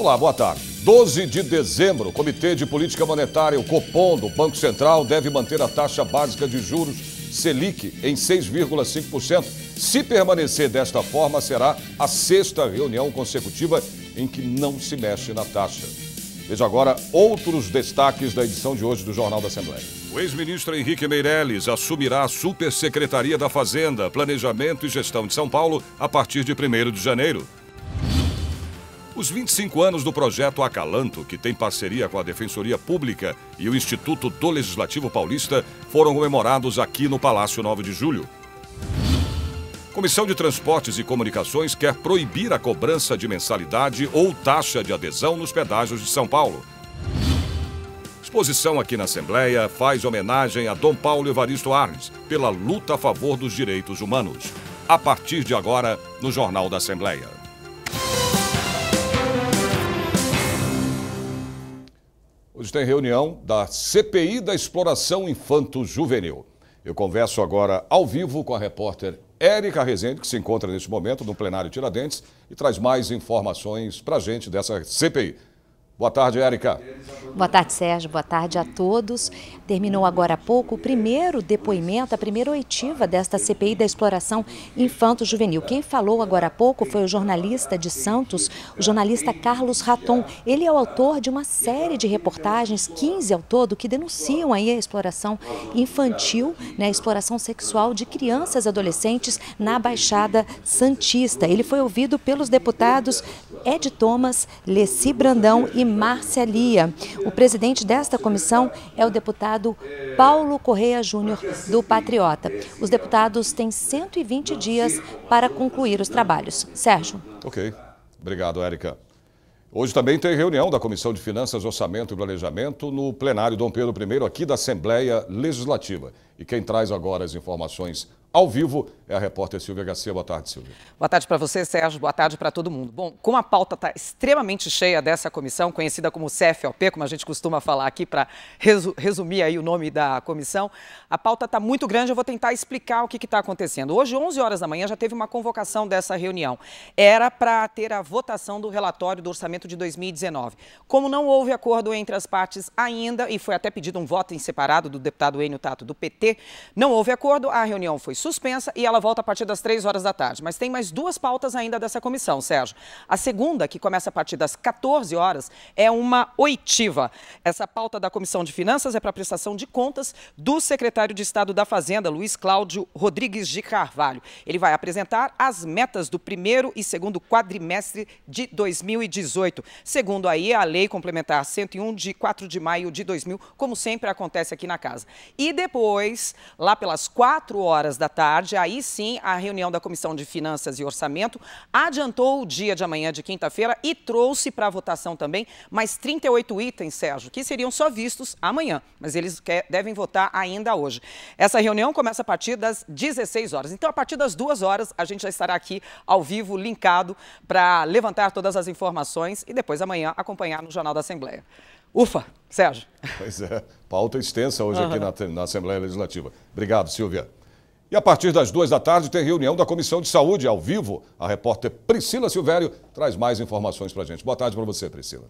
Olá, boa tarde. 12 de dezembro, o Comitê de Política Monetária, o Copom, do Banco Central, deve manter a taxa básica de juros Selic em 6,5%. Se permanecer desta forma, será a sexta reunião consecutiva em que não se mexe na taxa. Veja agora outros destaques da edição de hoje do Jornal da Assembleia. O ex-ministro Henrique Meirelles assumirá a Supersecretaria da Fazenda, Planejamento e Gestão de São Paulo a partir de 1 de janeiro. Os 25 anos do projeto Acalanto, que tem parceria com a Defensoria Pública e o Instituto do Legislativo Paulista, foram comemorados aqui no Palácio 9 de Julho. Comissão de Transportes e Comunicações quer proibir a cobrança de mensalidade ou taxa de adesão nos pedágios de São Paulo. Exposição aqui na Assembleia faz homenagem a Dom Paulo Evaristo Arnes pela luta a favor dos direitos humanos. A partir de agora, no Jornal da Assembleia. Hoje tem reunião da CPI da Exploração Infanto-Juvenil. Eu converso agora ao vivo com a repórter Érica Rezende, que se encontra neste momento no plenário Tiradentes e traz mais informações para a gente dessa CPI. Boa tarde, Érica. Boa tarde, Sérgio. Boa tarde a todos. Terminou agora há pouco o primeiro depoimento, a primeira oitiva desta CPI da exploração infanto-juvenil. Quem falou agora há pouco foi o jornalista de Santos, o jornalista Carlos Raton. Ele é o autor de uma série de reportagens, 15 ao todo, que denunciam aí a exploração infantil, né, a exploração sexual de crianças e adolescentes na Baixada Santista. Ele foi ouvido pelos deputados Ed Thomas, Leci Brandão e Marcelia. O presidente desta comissão é o deputado Paulo Correia Júnior, do Patriota. Os deputados têm 120 dias para concluir os trabalhos. Sérgio. Ok. Obrigado, Érica. Hoje também tem reunião da Comissão de Finanças, Orçamento e Planejamento no plenário Dom Pedro I aqui da Assembleia Legislativa. E quem traz agora as informações ao vivo. É a repórter Silvia Garcia. Boa tarde, Silvia. Boa tarde para você, Sérgio. Boa tarde para todo mundo. Bom, como a pauta está extremamente cheia dessa comissão, conhecida como CFOP, como a gente costuma falar aqui para resumir aí o nome da comissão, a pauta está muito grande. Eu vou tentar explicar o que está acontecendo. Hoje, 11 horas da manhã, já teve uma convocação dessa reunião. Era para ter a votação do relatório do orçamento de 2019. Como não houve acordo entre as partes ainda, e foi até pedido um voto em separado do deputado Enio Tato do PT, não houve acordo, a reunião foi suspensa e ela volta a partir das 3 horas da tarde. Mas tem mais duas pautas ainda dessa comissão, Sérgio. A segunda, que começa a partir das 14 horas, é uma oitiva. Essa pauta da Comissão de Finanças é para a prestação de contas do secretário de Estado da Fazenda, Luiz Cláudio Rodrigues de Carvalho. Ele vai apresentar as metas do primeiro e segundo quadrimestre de 2018, segundo aí a Lei Complementar 101 de 4 de maio de 2000, como sempre acontece aqui na casa. E depois, lá pelas 4 horas da tarde, aí sim, a reunião da Comissão de Finanças e Orçamento adiantou o dia de amanhã de quinta-feira e trouxe para votação também mais 38 itens, Sérgio, que seriam só vistos amanhã, mas eles devem votar ainda hoje. Essa reunião começa a partir das 16 horas. Então, a partir das 2 horas, a gente já estará aqui ao vivo, linkado, para levantar todas as informações e depois amanhã acompanhar no Jornal da Assembleia. Ufa, Sérgio. Pois é, pauta extensa hoje uhum. aqui na, na Assembleia Legislativa. Obrigado, Silvia. E a partir das duas da tarde tem reunião da Comissão de Saúde ao vivo. A repórter Priscila Silvério traz mais informações para a gente. Boa tarde para você, Priscila.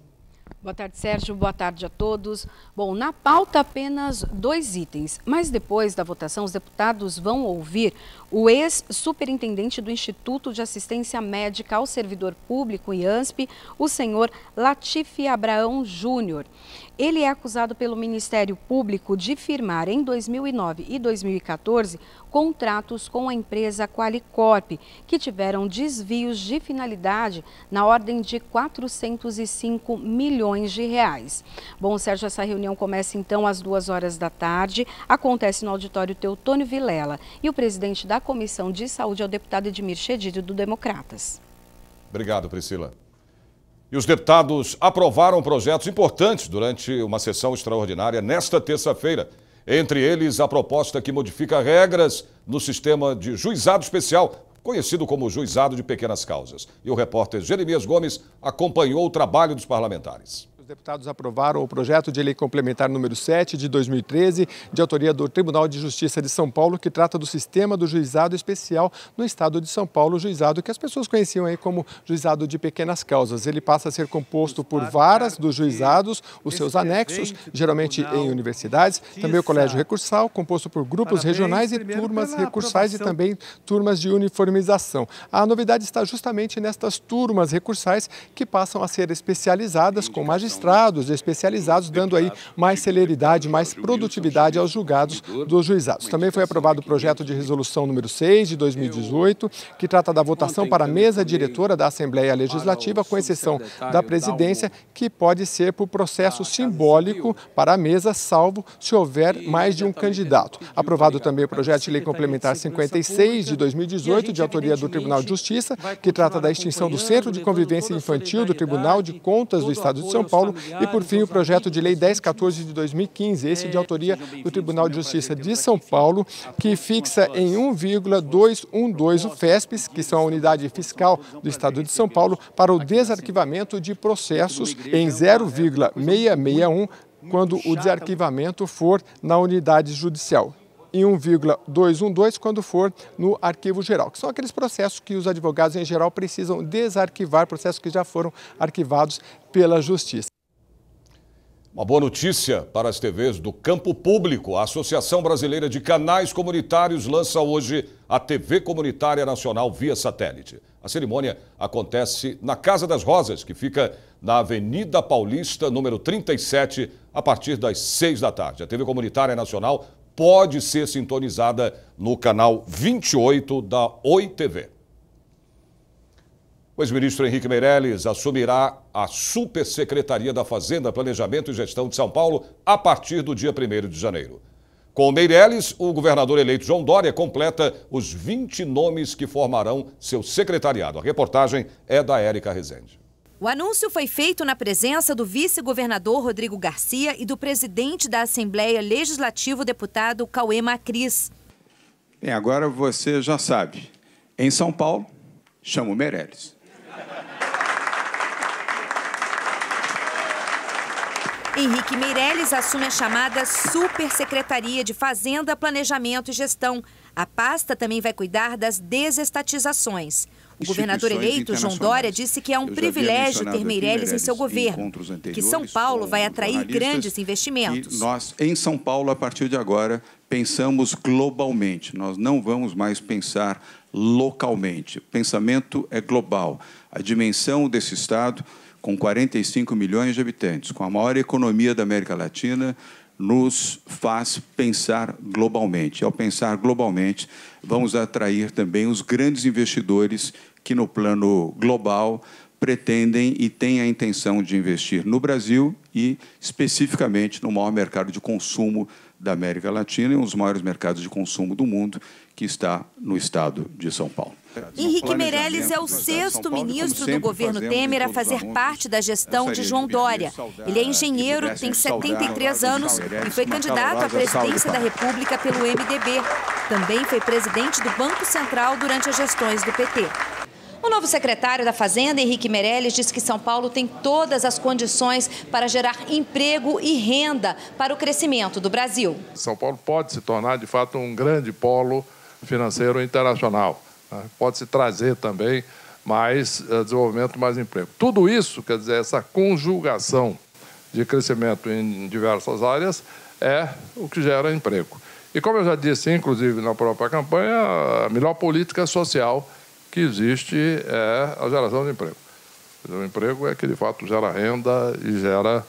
Boa tarde, Sérgio. Boa tarde a todos. Bom, na pauta apenas dois itens, mas depois da votação os deputados vão ouvir o ex-superintendente do Instituto de Assistência Médica ao Servidor Público, IANSP, o senhor Latifi Abraão Júnior. Ele é acusado pelo Ministério Público de firmar em 2009 e 2014 contratos com a empresa Qualicorp, que tiveram desvios de finalidade na ordem de 405 milhões milhões de reais. Bom, Sérgio, essa reunião começa então às duas horas da tarde, acontece no auditório Teutônio Vilela e o presidente da Comissão de Saúde é o deputado Edmir Chedid, do Democratas. Obrigado, Priscila. E os deputados aprovaram projetos importantes durante uma sessão extraordinária nesta terça-feira. Entre eles, a proposta que modifica regras no sistema de juizado especial conhecido como Juizado de Pequenas Causas. E o repórter Jeremias Gomes acompanhou o trabalho dos parlamentares deputados aprovaram o projeto de lei complementar número 7 de 2013, de autoria do Tribunal de Justiça de São Paulo, que trata do sistema do juizado especial no estado de São Paulo, juizado que as pessoas conheciam aí como juizado de pequenas causas. Ele passa a ser composto por varas dos juizados, os seus anexos, geralmente em universidades, também o colégio recursal, composto por grupos regionais e turmas recursais e também turmas de uniformização. A novidade está justamente nestas turmas recursais que passam a ser especializadas com magistrados magistrados especializados, dando aí mais celeridade, mais produtividade aos julgados dos juizados. Também foi aprovado o projeto de resolução número 6 de 2018, que trata da votação para a mesa diretora da Assembleia Legislativa, com exceção da presidência, que pode ser por processo ah, simbólico para a mesa, salvo se houver mais de um candidato. Aprovado também o projeto de lei complementar 56 de 2018, de autoria do Tribunal de Justiça, que trata da extinção do Centro de Convivência Infantil do Tribunal de Contas do Estado de São Paulo Paulo. E, por fim, o projeto de lei 1014 de 2015, esse de autoria do Tribunal de Justiça de São Paulo, que fixa em 1,212 o FESPES, que são a unidade fiscal do Estado de São Paulo, para o desarquivamento de processos em 0,661 quando o desarquivamento for na unidade judicial e 1,212 quando for no arquivo geral, que são aqueles processos que os advogados em geral precisam desarquivar, processos que já foram arquivados pela Justiça. Uma boa notícia para as TVs do campo público. A Associação Brasileira de Canais Comunitários lança hoje a TV Comunitária Nacional via satélite. A cerimônia acontece na Casa das Rosas, que fica na Avenida Paulista, número 37, a partir das 6 da tarde. A TV Comunitária Nacional pode ser sintonizada no canal 28 da Oi TV. O ex-ministro Henrique Meirelles assumirá a Supersecretaria da Fazenda, Planejamento e Gestão de São Paulo a partir do dia 1 de janeiro. Com o Meirelles, o governador eleito João Dória completa os 20 nomes que formarão seu secretariado. A reportagem é da Érica Rezende. O anúncio foi feito na presença do vice-governador Rodrigo Garcia e do presidente da Assembleia Legislativa, deputado Cauê Macris. Bem, agora você já sabe. Em São Paulo, chamo Meirelles. Henrique Meirelles assume a chamada Supersecretaria de Fazenda, Planejamento e Gestão. A pasta também vai cuidar das desestatizações. O governador eleito, João Dória, disse que é um privilégio ter Meirelles em seu governo, que São Paulo vai atrair grandes investimentos. Nós, em São Paulo, a partir de agora, pensamos globalmente. Nós não vamos mais pensar localmente. O pensamento é global. A dimensão desse Estado com 45 milhões de habitantes, com a maior economia da América Latina, nos faz pensar globalmente. Ao pensar globalmente, vamos atrair também os grandes investidores que, no plano global, pretendem e têm a intenção de investir no Brasil e, especificamente, no maior mercado de consumo da América Latina e um dos maiores mercados de consumo do mundo, que está no estado de São Paulo. Henrique Meirelles é o sexto ministro do governo Temer a fazer parte da gestão de João Dória. Ele é engenheiro, tem 73 anos e foi candidato à presidência da República pelo MDB. Também foi presidente do Banco Central durante as gestões do PT. O novo secretário da Fazenda, Henrique Meirelles, diz que São Paulo tem todas as condições para gerar emprego e renda para o crescimento do Brasil. São Paulo pode se tornar, de fato, um grande polo financeiro internacional. Ah, pode se trazer também mais eh, desenvolvimento, mais emprego. Tudo isso, quer dizer, essa conjugação de crescimento em diversas áreas é o que gera emprego. E como eu já disse, inclusive na própria campanha, a melhor política social que existe é a geração de emprego. O emprego é que de fato gera renda e gera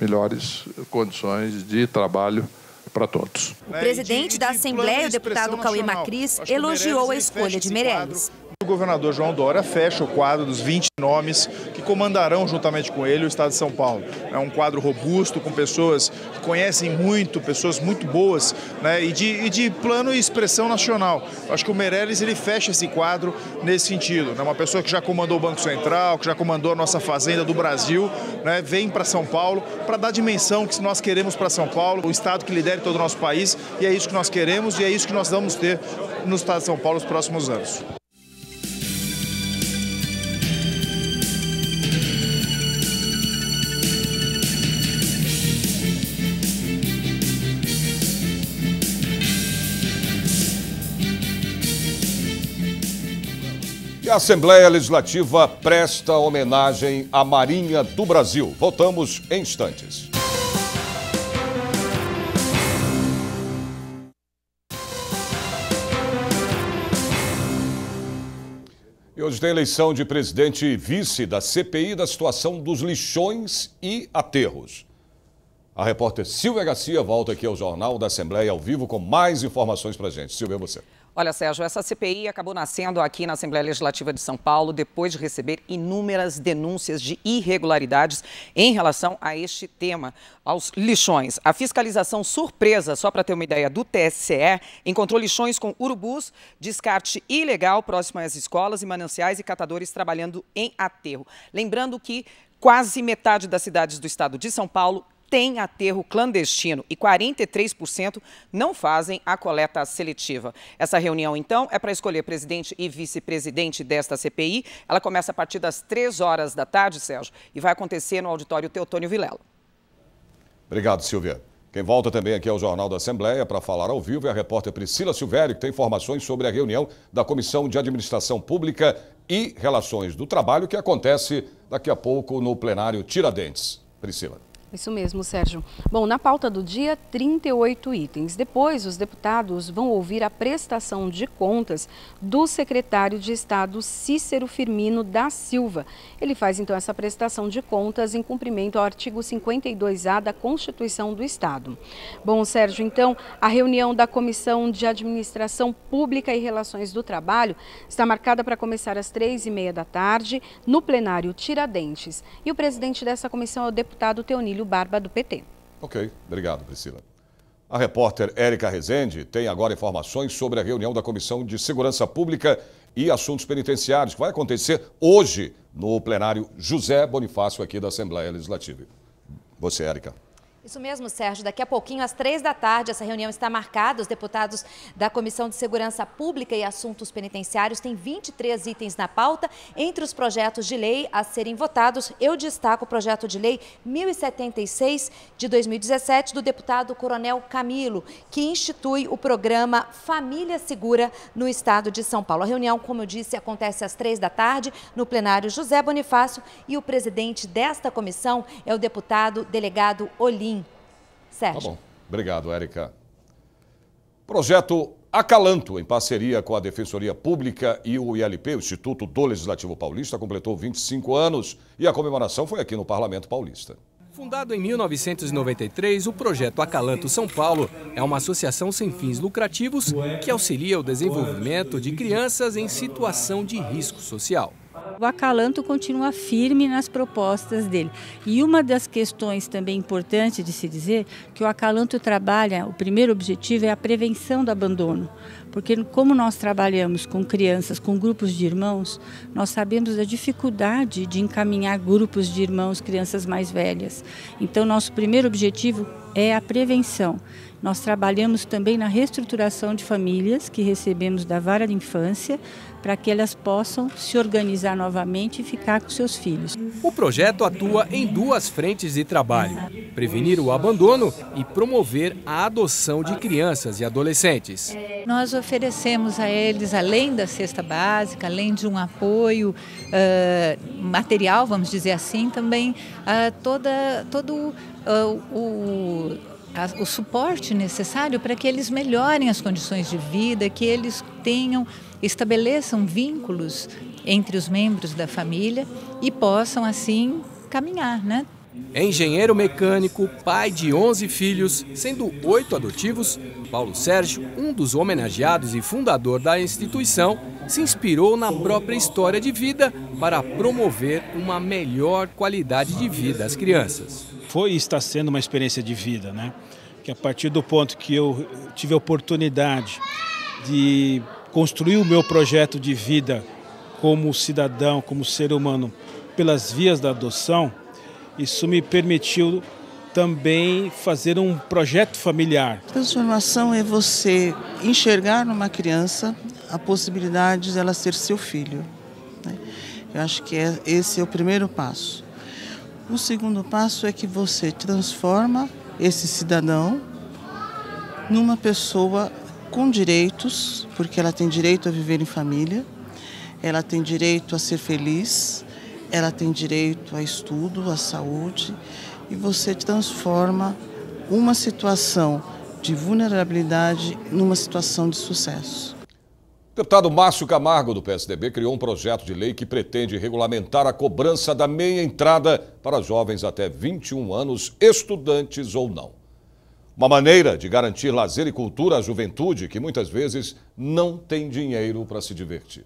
melhores condições de trabalho para todos. O presidente né, da Assembleia, o deputado Cauê Macris, elogiou a escolha de Meirelles. O governador João Dória fecha o quadro dos 20 nomes que comandarão, juntamente com ele, o Estado de São Paulo. É um quadro robusto, com pessoas que conhecem muito, pessoas muito boas, né? e, de, e de plano e expressão nacional. Acho que o Meirelles ele fecha esse quadro nesse sentido. Né? Uma pessoa que já comandou o Banco Central, que já comandou a nossa Fazenda do Brasil, né? vem para São Paulo para dar a dimensão que nós queremos para São Paulo, o Estado que lidere todo o nosso país, e é isso que nós queremos e é isso que nós vamos ter no Estado de São Paulo nos próximos anos. a Assembleia Legislativa presta homenagem à Marinha do Brasil. Voltamos em instantes. E hoje tem eleição de presidente e vice da CPI da situação dos lixões e aterros. A repórter Silvia Garcia volta aqui ao Jornal da Assembleia ao vivo com mais informações para a gente. Silvia, é você. Olha, Sérgio, essa CPI acabou nascendo aqui na Assembleia Legislativa de São Paulo depois de receber inúmeras denúncias de irregularidades em relação a este tema, aos lixões. A fiscalização surpresa, só para ter uma ideia, do TSE encontrou lixões com urubus, descarte ilegal próximo às escolas e mananciais e catadores trabalhando em aterro. Lembrando que quase metade das cidades do estado de São Paulo tem aterro clandestino e 43% não fazem a coleta seletiva. Essa reunião, então, é para escolher presidente e vice-presidente desta CPI. Ela começa a partir das 3 horas da tarde, Sérgio, e vai acontecer no auditório Teotônio Vilela. Obrigado, Silvia. Quem volta também aqui ao é Jornal da Assembleia para falar ao vivo é a repórter Priscila Silvério, que tem informações sobre a reunião da Comissão de Administração Pública e Relações do Trabalho, que acontece daqui a pouco no plenário Tiradentes. Priscila. Isso mesmo, Sérgio. Bom, na pauta do dia, 38 itens. Depois, os deputados vão ouvir a prestação de contas do secretário de Estado Cícero Firmino da Silva. Ele faz então essa prestação de contas em cumprimento ao artigo 52A da Constituição do Estado. Bom, Sérgio, então, a reunião da Comissão de Administração Pública e Relações do Trabalho está marcada para começar às três e meia da tarde no plenário Tiradentes. E o presidente dessa comissão é o deputado Teonílio Getúlio Barba, do PT. Ok, obrigado, Priscila. A repórter Érica Rezende tem agora informações sobre a reunião da Comissão de Segurança Pública e Assuntos Penitenciários, que vai acontecer hoje no plenário José Bonifácio, aqui da Assembleia Legislativa. Você, Érica. Isso mesmo, Sérgio. Daqui a pouquinho, às três da tarde, essa reunião está marcada. Os deputados da Comissão de Segurança Pública e Assuntos Penitenciários têm 23 itens na pauta. Entre os projetos de lei a serem votados, eu destaco o projeto de lei 1076 de 2017 do deputado Coronel Camilo, que institui o programa Família Segura no Estado de São Paulo. A reunião, como eu disse, acontece às três da tarde no plenário José Bonifácio e o presidente desta comissão é o deputado delegado Olímpio. Sérgio. Tá bom. Obrigado, Érica. Projeto Acalanto, em parceria com a Defensoria Pública e o ILP, o Instituto do Legislativo Paulista, completou 25 anos e a comemoração foi aqui no Parlamento Paulista. Fundado em 1993, o projeto Acalanto São Paulo é uma associação sem fins lucrativos que auxilia o desenvolvimento de crianças em situação de risco social. O Acalanto continua firme nas propostas dele. E uma das questões também importante de se dizer que o Acalanto trabalha, o primeiro objetivo é a prevenção do abandono. Porque como nós trabalhamos com crianças, com grupos de irmãos, nós sabemos da dificuldade de encaminhar grupos de irmãos, crianças mais velhas. Então nosso primeiro objetivo é a prevenção. Nós trabalhamos também na reestruturação de famílias que recebemos da vara de infância para que elas possam se organizar novamente e ficar com seus filhos. O projeto atua em duas frentes de trabalho: prevenir o abandono e promover a adoção de crianças e adolescentes. Nós oferecemos a eles, além da cesta básica, além de um apoio uh, material, vamos dizer assim, também uh, toda, todo o, ah, o, a, o suporte necessário para que eles melhorem as condições de vida, que eles tenham, estabeleçam vínculos entre os membros da família e possam assim caminhar, né? Engenheiro mecânico, pai de 11 filhos, sendo oito adotivos, Paulo Sérgio, um dos homenageados e fundador da instituição, se inspirou na própria história de vida para promover uma melhor qualidade de vida às crianças. Foi e está sendo uma experiência de vida, né? Que a partir do ponto que eu tive a oportunidade de construir o meu projeto de vida como cidadão, como ser humano, pelas vias da adoção, isso me permitiu também fazer um projeto familiar. Transformação é você enxergar numa criança a possibilidade dela ser seu filho. Né? Eu acho que é, esse é o primeiro passo. O segundo passo é que você transforma esse cidadão numa pessoa com direitos, porque ela tem direito a viver em família, ela tem direito a ser feliz, ela tem direito a estudo, à saúde, e você transforma uma situação de vulnerabilidade numa situação de sucesso. O deputado Márcio Camargo, do PSDB, criou um projeto de lei que pretende regulamentar a cobrança da meia entrada para jovens até 21 anos, estudantes ou não. Uma maneira de garantir lazer e cultura à juventude que muitas vezes não tem dinheiro para se divertir.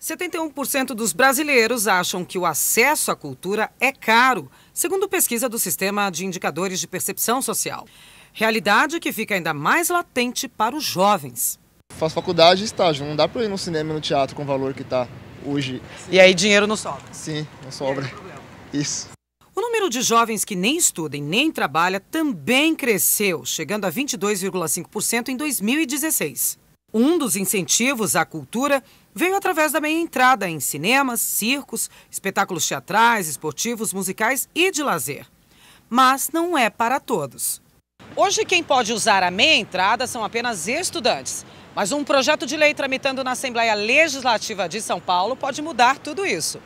71% dos brasileiros acham que o acesso à cultura é caro, segundo pesquisa do Sistema de Indicadores de Percepção Social. Realidade que fica ainda mais latente para os jovens. Faz faculdade e estágio, não dá para ir no cinema e no teatro com o valor que está hoje. E aí dinheiro não sobra? Sim, não sobra. É Isso. O número de jovens que nem estudem nem trabalham também cresceu, chegando a 22,5% em 2016. Um dos incentivos à cultura veio através da meia entrada em cinemas, circos, espetáculos teatrais, esportivos, musicais e de lazer. Mas não é para todos. Hoje, quem pode usar a meia entrada são apenas estudantes. Mas um projeto de lei tramitando na Assembleia Legislativa de São Paulo pode mudar tudo isso.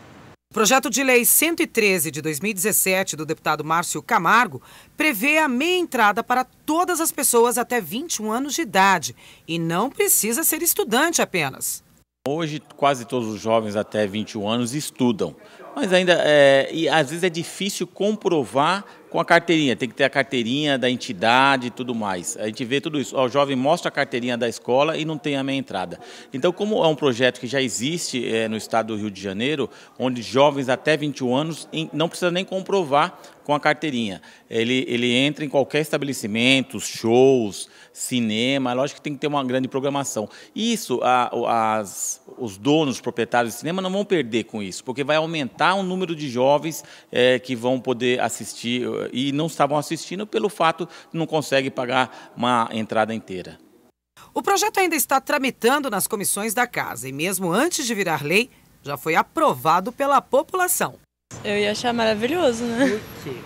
O projeto de lei 113 de 2017 do deputado Márcio Camargo prevê a meia entrada para todas as pessoas até 21 anos de idade e não precisa ser estudante apenas. Hoje, quase todos os jovens até 21 anos estudam, mas ainda, é, e às vezes é difícil comprovar com a carteirinha, tem que ter a carteirinha da entidade e tudo mais. A gente vê tudo isso. O jovem mostra a carteirinha da escola e não tem a meia entrada. Então, como é um projeto que já existe é, no estado do Rio de Janeiro, onde jovens até 21 anos não precisa nem comprovar com a carteirinha. Ele, ele entra em qualquer estabelecimento, shows, cinema, é lógico que tem que ter uma grande programação. Isso, a, as, os donos, proprietários de cinema não vão perder com isso, porque vai aumentar o número de jovens é, que vão poder assistir e não estavam assistindo pelo fato de não consegue pagar uma entrada inteira. O projeto ainda está tramitando nas comissões da casa e mesmo antes de virar lei, já foi aprovado pela população. Eu ia achar maravilhoso, né? Por quê?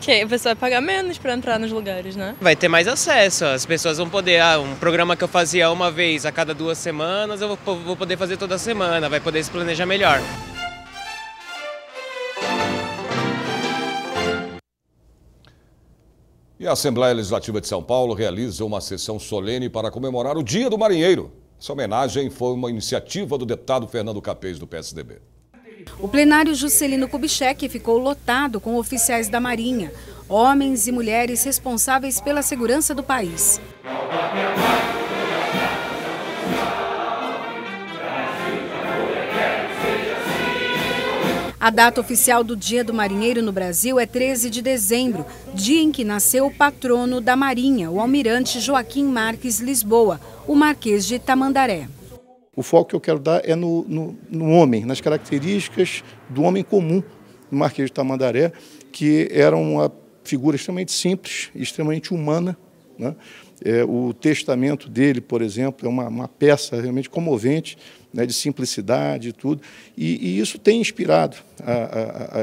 Que a pessoa vai pagar menos para entrar nos lugares, né? Vai ter mais acesso, as pessoas vão poder. Ah, um programa que eu fazia uma vez a cada duas semanas, eu vou poder fazer toda semana, vai poder se planejar melhor. E a Assembleia Legislativa de São Paulo realiza uma sessão solene para comemorar o Dia do Marinheiro. Essa homenagem foi uma iniciativa do deputado Fernando Capês, do PSDB. O plenário Juscelino Kubitschek ficou lotado com oficiais da Marinha, homens e mulheres responsáveis pela segurança do país. A data oficial do Dia do Marinheiro no Brasil é 13 de dezembro, dia em que nasceu o patrono da Marinha, o almirante Joaquim Marques Lisboa, o Marquês de Tamandaré. O foco que eu quero dar é no, no, no homem, nas características do homem comum do Marquês de Tamandaré, que era uma figura extremamente simples, extremamente humana. Né? É, o testamento dele, por exemplo, é uma, uma peça realmente comovente né, de simplicidade e tudo. E, e, isso tem inspirado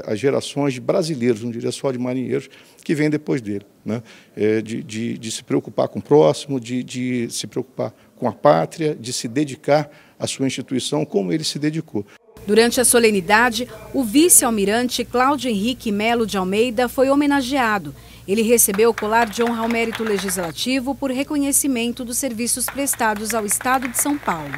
as gerações de brasileiros, não diria só de marinheiros, que vêm depois dele, né, é, de, de, de, se preocupar com o próximo, de, de se preocupar com a pátria, de se dedicar à sua instituição como ele se dedicou. Durante a solenidade, o vice-almirante Cláudio Henrique Melo de Almeida foi homenageado. Ele recebeu o colar de honra ao mérito legislativo por reconhecimento dos serviços prestados ao Estado de São Paulo.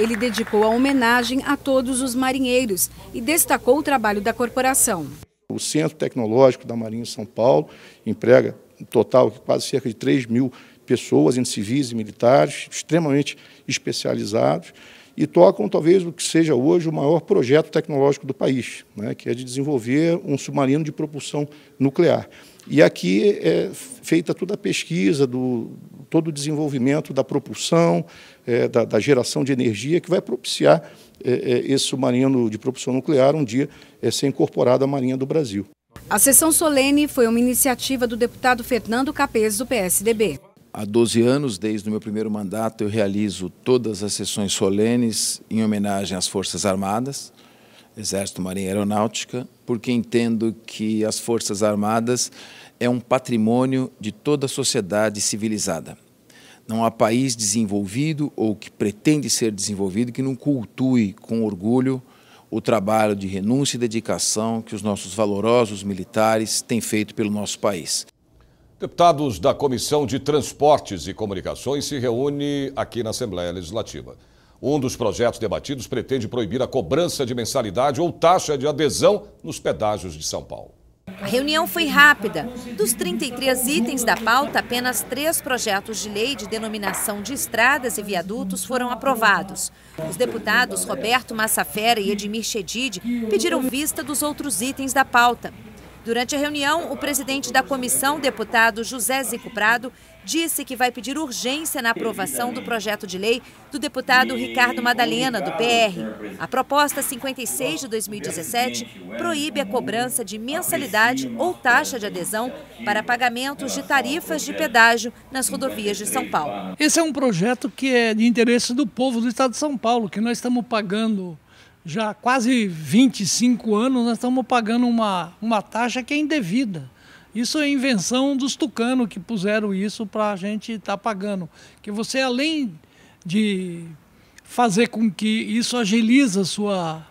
Ele dedicou a homenagem a todos os marinheiros e destacou o trabalho da corporação. O Centro Tecnológico da Marinha de São Paulo emprega, um total, quase cerca de 3 mil pessoas, entre civis e militares, extremamente especializados, e tocam talvez o que seja hoje o maior projeto tecnológico do país, né, que é de desenvolver um submarino de propulsão nuclear. E aqui é feita toda a pesquisa, do, todo o desenvolvimento da propulsão, é, da, da, geração de energia, que vai propiciar é, é esse submarino de propulsão nuclear um dia é, ser incorporado à Marinha do Brasil. A sessão solene foi uma iniciativa do deputado Fernando Capes, do PSDB. Há 12 anos, desde o meu primeiro mandato, eu realizo todas as sessões solenes em homenagem às Forças Armadas. Exército, Marinha e Aeronáutica, porque entendo que as Forças Armadas é um patrimônio de toda a sociedade civilizada. Não há país desenvolvido ou que pretende ser desenvolvido que não cultue com orgulho o trabalho de renúncia e dedicação que os nossos valorosos militares têm feito pelo nosso país. Deputados da Comissão de Transportes e Comunicações se reúne aqui na Assembleia Legislativa. Um dos projetos debatidos pretende proibir a cobrança de mensalidade ou taxa de adesão nos pedágios de São Paulo. A reunião foi rápida. Dos 33 itens da pauta, apenas três projetos de lei de denominação de estradas e viadutos foram aprovados. Os deputados Roberto Massafera e Edmir Chedid pediram vista dos outros itens da pauta. Durante a reunião, o presidente da comissão, deputado José Zico Prado, disse que vai pedir urgência na aprovação do projeto de lei do deputado Ricardo Madalena, do PR. A proposta 56 de 2017 proíbe a cobrança de mensalidade ou taxa de adesão para pagamentos de tarifas de pedágio nas rodovias de São Paulo. Esse é um projeto que é de interesse do povo do estado de São Paulo, que nós estamos pagando já quase 25 anos, nós estamos pagando uma, uma taxa que é indevida. Isso é invenção dos tucanos que puseram isso para a gente estar tá pagando. Que você, além de fazer com que isso agiliza a sua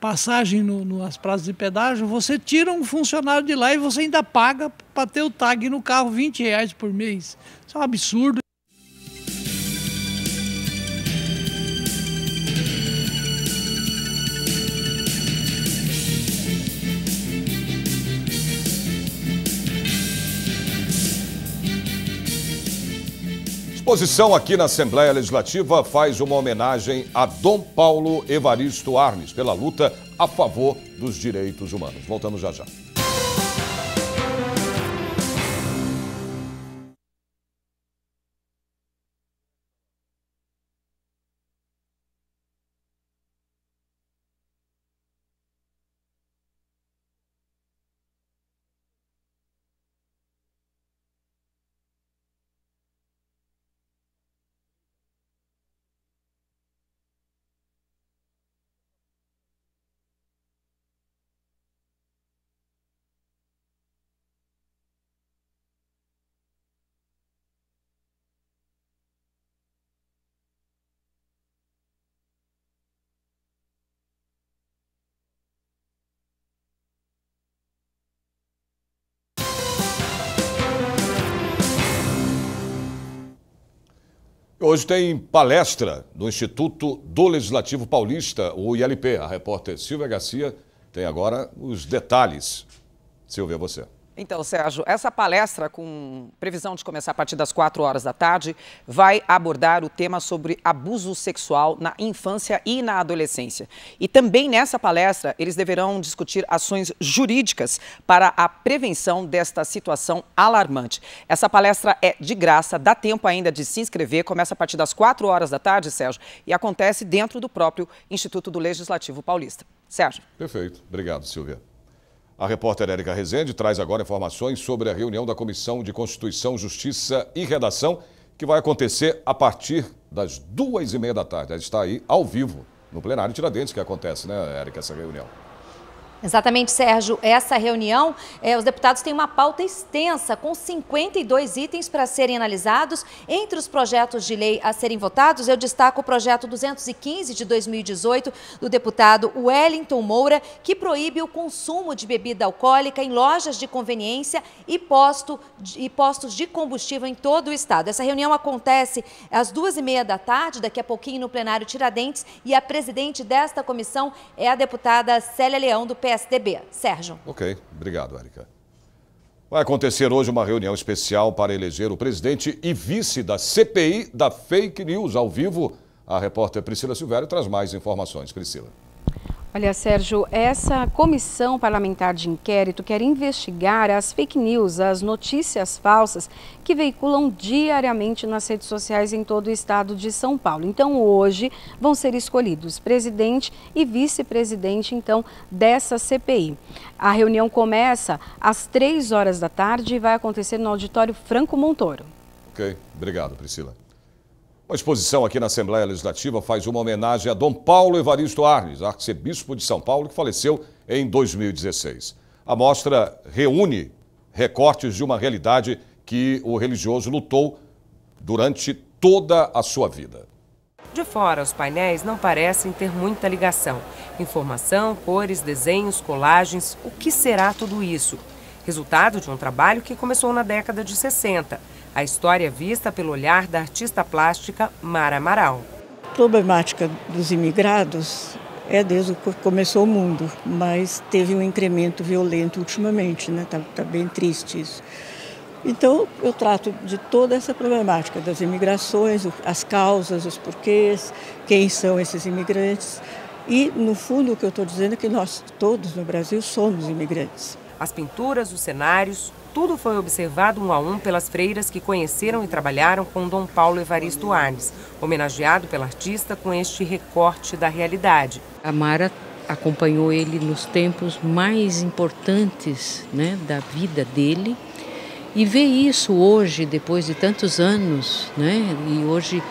passagem no, nas praças de pedágio, você tira um funcionário de lá e você ainda paga para ter o tag no carro 20 reais por mês. Isso é um absurdo. Oposição aqui na Assembleia Legislativa faz uma homenagem a Dom Paulo Evaristo Arnes pela luta a favor dos direitos humanos. Voltamos já já. Hoje tem palestra do Instituto do Legislativo Paulista, o ILP. A repórter Silvia Garcia tem agora os detalhes. Silvia, você. Então, Sérgio, essa palestra, com previsão de começar a partir das 4 horas da tarde, vai abordar o tema sobre abuso sexual na infância e na adolescência. E também nessa palestra, eles deverão discutir ações jurídicas para a prevenção desta situação alarmante. Essa palestra é de graça, dá tempo ainda de se inscrever, começa a partir das 4 horas da tarde, Sérgio, e acontece dentro do próprio Instituto do Legislativo Paulista. Sérgio. Perfeito. Obrigado, Silvia. A repórter Érica Rezende traz agora informações sobre a reunião da Comissão de Constituição, Justiça e Redação, que vai acontecer a partir das duas e meia da tarde. Ela está aí ao vivo no plenário Tiradentes que acontece, né, Érica, essa reunião. Exatamente, Sérgio. Essa reunião, eh, os deputados têm uma pauta extensa, com 52 itens para serem analisados. Entre os projetos de lei a serem votados, eu destaco o projeto 215 de 2018 do deputado Wellington Moura, que proíbe o consumo de bebida alcoólica em lojas de conveniência e, posto de, e postos de combustível em todo o estado. Essa reunião acontece às duas e meia da tarde, daqui a pouquinho, no plenário Tiradentes, e a presidente desta comissão é a deputada Célia Leão, do PSDB. Sérgio. Ok, obrigado, Érica. Vai acontecer hoje uma reunião especial para eleger o presidente e vice da CPI da Fake News. Ao vivo, a repórter Priscila Silvério traz mais informações. Priscila. Olha, Sérgio, essa comissão parlamentar de inquérito quer investigar as fake news, as notícias falsas que veiculam diariamente nas redes sociais em todo o estado de São Paulo. Então, hoje vão ser escolhidos presidente e vice-presidente, então, dessa CPI. A reunião começa às três horas da tarde e vai acontecer no auditório Franco Montoro. Ok, obrigado, Priscila. Uma exposição aqui na Assembleia Legislativa faz uma homenagem a Dom Paulo Evaristo Arnes, arcebispo de São Paulo, que faleceu em 2016. A mostra reúne recortes de uma realidade que o religioso lutou durante toda a sua vida. De fora, os painéis não parecem ter muita ligação. Informação, cores, desenhos, colagens, o que será tudo isso? Resultado de um trabalho que começou na década de 60 a história vista pelo olhar da artista plástica Mara Amaral. A problemática dos imigrados é desde que começou o mundo, mas teve um incremento violento ultimamente, né? Tá, tá bem triste isso. Então, eu trato de toda essa problemática das imigrações, as causas, os porquês, quem são esses imigrantes. E, no fundo, o que eu estou dizendo é que nós todos no Brasil somos imigrantes. As pinturas, os cenários, tudo foi observado um a um pelas freiras que conheceram e trabalharam com Dom Paulo Evaristo Arnes, homenageado pela artista com este recorte da realidade. A Mara acompanhou ele nos tempos mais importantes né, da vida dele e ver isso hoje, depois de tantos anos, né? e hoje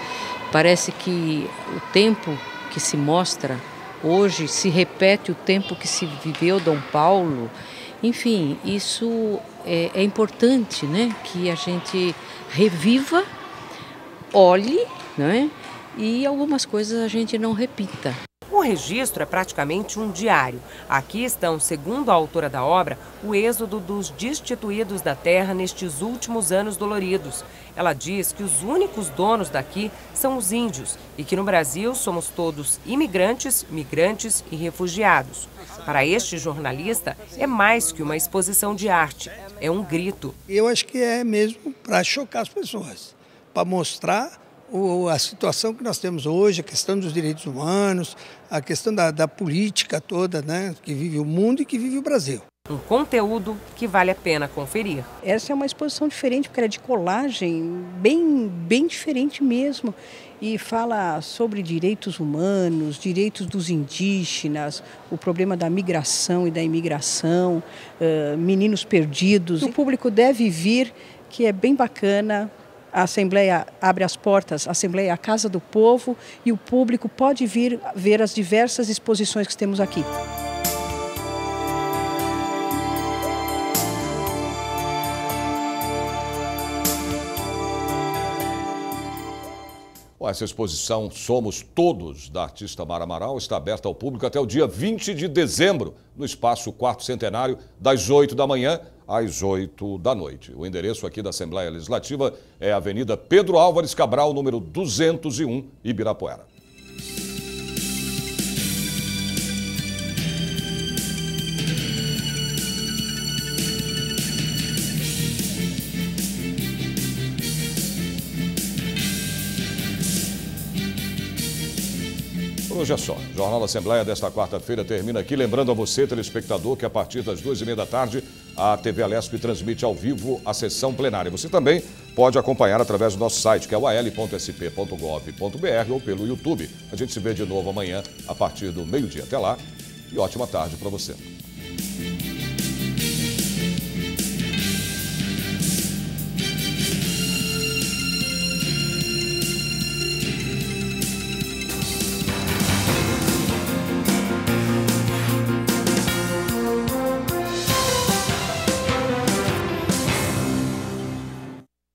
parece que o tempo que se mostra hoje se repete o tempo que se viveu Dom Paulo enfim, isso é, é importante né? que a gente reviva, olhe né? e algumas coisas a gente não repita. O registro é praticamente um diário. Aqui estão, segundo a autora da obra, o êxodo dos destituídos da terra nestes últimos anos doloridos. Ela diz que os únicos donos daqui são os índios e que no Brasil somos todos imigrantes, migrantes e refugiados. Para este jornalista, é mais que uma exposição de arte, é um grito. Eu acho que é mesmo para chocar as pessoas, para mostrar a situação que nós temos hoje, a questão dos direitos humanos, a questão da, da política toda, né, que vive o mundo e que vive o Brasil. Um conteúdo que vale a pena conferir. Essa é uma exposição diferente, porque era é de colagem, bem, bem diferente mesmo. E fala sobre direitos humanos, direitos dos indígenas, o problema da migração e da imigração, uh, meninos perdidos. O público deve vir, que é bem bacana, a Assembleia abre as portas, a Assembleia é a casa do povo e o público pode vir ver as diversas exposições que temos aqui. Essa exposição Somos Todos, da artista Mara Amaral, está aberta ao público até o dia 20 de dezembro, no espaço Quarto Centenário, das 8 da manhã às 8 da noite. O endereço aqui da Assembleia Legislativa é Avenida Pedro Álvares Cabral, número 201, Ibirapuera. hoje é só. O Jornal da Assembleia desta quarta-feira termina aqui. Lembrando a você, telespectador, que a partir das duas e meia da tarde, a TV Alesp transmite ao vivo a sessão plenária. Você também pode acompanhar através do nosso site, que é o al.sp.gov.br ou pelo YouTube. A gente se vê de novo amanhã, a partir do meio-dia. Até lá e ótima tarde para você.